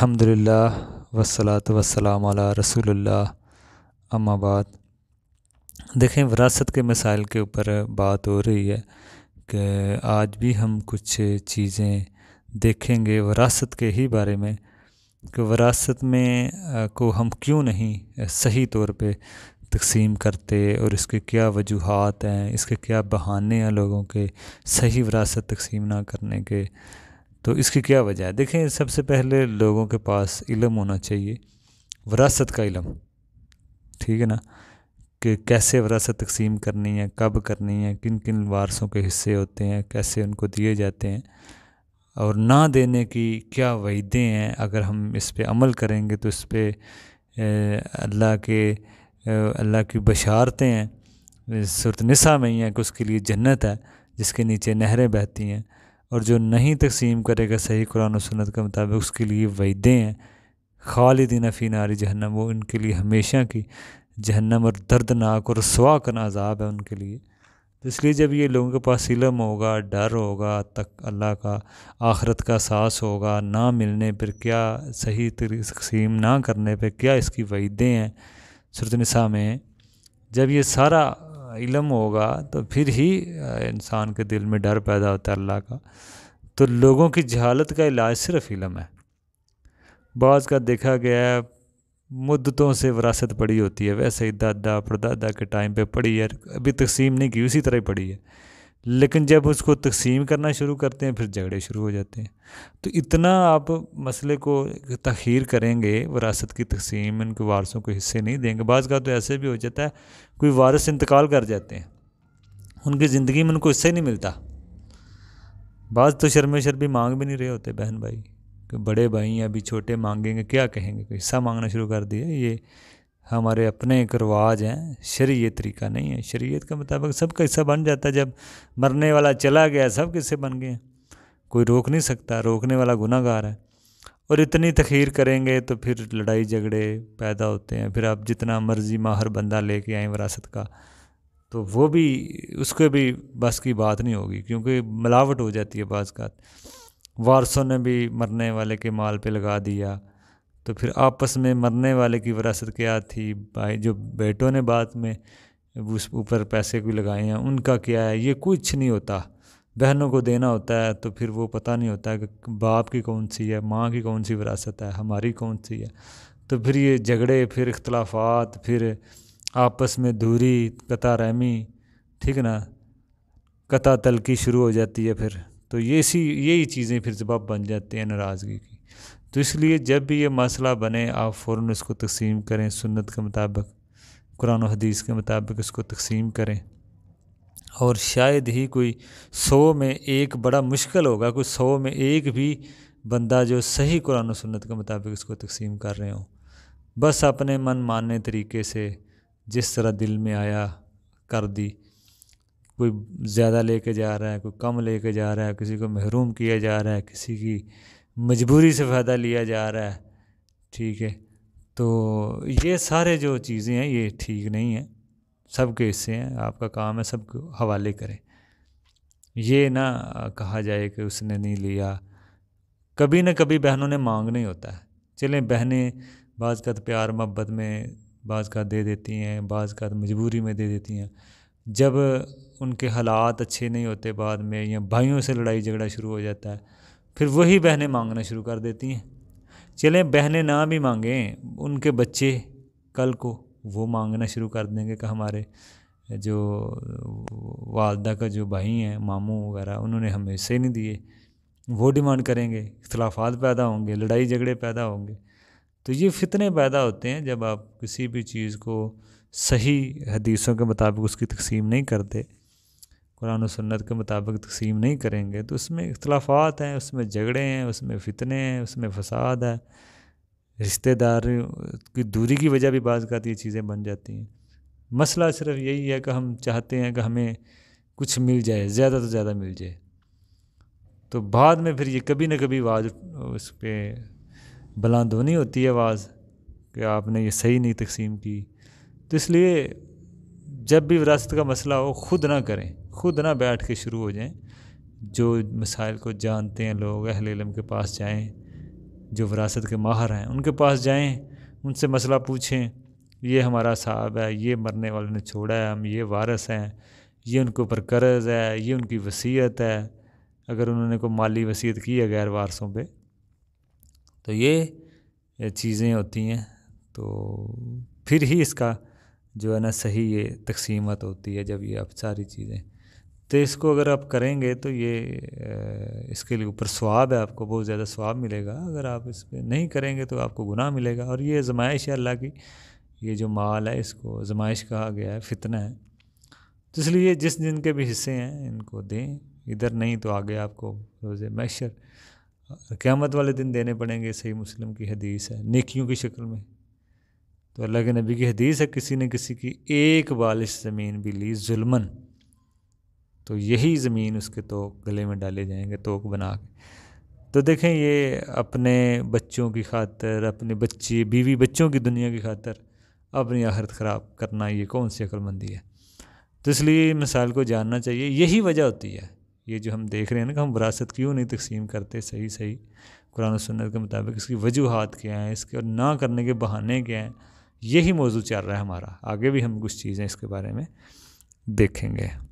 अल्हम्दुलिल्लाह वसलात वसलाम अला रसूलुल्लाह अम्माबाद देखें विरासत के मसाइल के ऊपर बात हो रही है कि आज भी हम कुछ चीज़ें देखेंगे विरासत के ही बारे में कि विरासत में को हम क्यों नहीं सही तौर पे तकसीम करते और इसके क्या वजूहत हैं इसके क्या बहाने हैं लोगों के सही विरासत तकसीम ना करने के तो इसकी क्या वजह है देखें सबसे पहले लोगों के पास इलम होना चाहिए वरासत का इलम ठीक है ना कि कैसे वरासत तकसीम करनी है कब करनी है किन किन वारसों के हिस्से होते हैं कैसे उनको दिए जाते हैं और ना देने की क्या वहीदे हैं अगर हम इस पर अमल करेंगे तो इस पर अल्लाह के अल्लाह की बशारतें हैं सूरत निसा में ही हैं कि उसके लिए जन्नत है जिसके नीचे नहरें बहती हैं और जो नहीं तकसीम करेगा सही कुरान और सुन्नत के मुताबिक उसके लिए वैदे हैं खालिदीन फ़ी नारी जहन्नम वो उनके लिए हमेशा की जहन्नम और दर्दनाक और रसवा करना अजाब है उनके लिए तो इसलिए जब ये लोगों के पास इलम होगा डर होगा तक अल्लाह का आखरत का सास होगा ना मिलने पर क्या सही तकसीम ना करने पर क्या इसकी वैदे हैं सुरत में जब ये सारा इलम होगा तो फिर ही इंसान के दिल में डर पैदा होता है अल्लाह का तो लोगों की जहालत का इलाज सिर्फ इलम है बाज़ का देखा गया है मुद्दतों से वरासत पड़ी होती है वैसे ही दादा परदादा के टाइम पे पड़ी है अभी तकसीम नहीं की उसी तरह ही पड़ी है लेकिन जब उसको तकसीम करना शुरू करते हैं फिर झगड़े शुरू हो जाते हैं तो इतना आप मसले को तखीर करेंगे वरासत की तकसीम इनके वारसों को हिस्से नहीं देंगे बाज़ का तो ऐसे भी हो जाता है कोई वारस इंतकाल कर जाते हैं उनकी ज़िंदगी में उनको हिस्सा ही नहीं मिलता बाज़ तो शर्म शर्मी मांग भी नहीं रहे होते बहन भाई कि बड़े भाई अभी छोटे मांगेंगे क्या कहेंगे हिस्सा मांगना शुरू कर दिया ये हमारे अपने एक रवाज हैं शरीय तरीका नहीं है शरीयत के मुताबिक सब का हिस्सा बन जाता है जब मरने वाला चला गया सब किस्से बन गए कोई रोक नहीं सकता रोकने वाला गुनागार है और इतनी तखीर करेंगे तो फिर लड़ाई झगड़े पैदा होते हैं फिर आप जितना मर्ज़ी माहर बंदा लेके आए विरासत का तो वो भी उसके भी बस की बात नहीं होगी क्योंकि मिलावट हो जाती है बाज़ का वारसों ने भी मरने वाले के माल पे लगा दिया तो फिर आपस में मरने वाले की विरासत क्या थी भाई जो बेटों ने बाद में उस ऊपर पैसे भी लगाए हैं उनका क्या है ये कुछ नहीं होता बहनों को देना होता है तो फिर वो पता नहीं होता कि बाप की कौन सी है माँ की कौन सी विरासत है हमारी कौन सी है तो फिर ये झगड़े फिर इख्तलाफात फिर आपस में दूरी कता रहमी ठीक ना कता तलकी शुरू हो जाती है फिर तो ये सी यही चीज़ें फिर जब बन जाती हैं नाराज़गी की तो इसलिए जब भी ये मसला बने आप फ़ौर इसको तकसीम करें सुन्नत के मुताबिक कुरान हदीस के मुताबिक इसको तकसीम करें और शायद ही कोई सौ में एक बड़ा मुश्किल होगा कोई सौ में एक भी बंदा जो सही कुरान सुन्नत के मुताबिक इसको तकसीम कर रहे हो बस अपने मन मानने तरीके से जिस तरह दिल में आया कर दी कोई ज़्यादा लेके जा रहा है कोई कम लेके जा रहा है किसी को महरूम किया जा रहा है किसी की मजबूरी से फ़ायदा लिया जा रहा है ठीक है तो ये सारे जो चीज़ें हैं ये ठीक नहीं हैं सबके हिस्से हैं आपका काम है सब हवाले करें ये ना कहा जाए कि उसने नहीं लिया कभी ना कभी बहनों ने मांग नहीं होता है चलें बहनें बाज़ का तो प्यार मोहब्बत में बाज़ का दे देती हैं बाज़ का तो मजबूरी में दे देती हैं जब उनके हालात अच्छे नहीं होते बाद में या भाइयों से लड़ाई झगड़ा शुरू हो जाता है फिर वही बहनें मांगना शुरू कर देती हैं चलें बहनें ना भी मांगें उनके बच्चे कल को वो मांगना शुरू कर देंगे कि हमारे जो वालदा का जो भाई हैं मामू वगैरह उन्होंने हमें से नहीं दिए वो डिमांड करेंगे इख्लाफात पैदा होंगे लड़ाई झगड़े पैदा होंगे तो ये फितने पैदा होते हैं जब आप किसी भी चीज़ को सही हदीसों के मुताबिक उसकी तकसीम नहीं करते कुरान सन्नत के मुताबिक तकसीम नहीं करेंगे तो उसमें इख्लाफात हैं उसमें झगड़े हैं उसमें फ़ितने हैं उसमें फसाद है रिश्तेदार की दूरी की वजह भी बाज़ का ये चीज़ें बन जाती हैं मसला सिर्फ यही है कि हम चाहते हैं कि हमें कुछ मिल जाए ज़्यादा से तो ज़्यादा मिल जाए तो बाद में फिर ये कभी ना कभी आवाज़ उस पर बुलंद होनी होती है आवाज़ कि आपने ये सही नहीं तकसीम की तो इसलिए जब भी विरासत का मसला हो ख़ुद ना करें खुद ना बैठ के शुरू हो जाएं जो मसाइल को जानते हैं लोग अहल इलम के पास जाएं जो विरासत के माहर हैं उनके पास जाएं उनसे मसला पूछें ये हमारा साहब है ये मरने वाले ने छोड़ा है हम ये वारस हैं ये उनके ऊपर कर्ज़ है ये उनकी वसीयत है अगर उन्होंने कोई माली वसीयत की है गैर वारसों पर तो ये चीज़ें होती हैं तो फिर ही इसका जो है ना सही ये तकसीमत होती है जब ये अब सारी चीज़ें तो इसको अगर आप करेंगे तो ये इसके लिए ऊपर स्वाब है आपको बहुत ज़्यादा स्वाब मिलेगा अगर आप इस पर नहीं करेंगे तो आपको गुनाह मिलेगा और ये आजमाइश है अल्लाह की ये जो माल है इसको आजमाइश कहा गया है फितना है तो इसलिए जिस दिन के भी हिस्से हैं इनको दें इधर नहीं तो आगे आपको रोज़ मैशर क़्यामत वाले दिन देने पड़ेंगे सही मुस्लिम की हदीस है नेकियों की शक्ल में तो अल्लाह के नबी की हदीस है किसी ने किसी की एक बालिश ज़मीन भी ली जुल्मन तो यही ज़मीन उसके तो गले में डाले जाएंगे तोक बना के तो देखें ये अपने बच्चों की खातर अपने बच्चे बीवी बच्चों की दुनिया की खातर अपनी आहरत ख़राब करना ये कौन सी अक्लमंदी है तो इसलिए मिसाल को जानना चाहिए यही वजह होती है ये जो हम देख रहे हैं ना कि हम विरासत क्यों नहीं तकसीम करते सही सही कुरान सन्नत के मुताबिक इसकी वजूहत क्या हैं इसके और ना करने के बहाने क्या हैं यही मौजू चल रहा है हमारा आगे भी हम कुछ चीज़ें इसके बारे में देखेंगे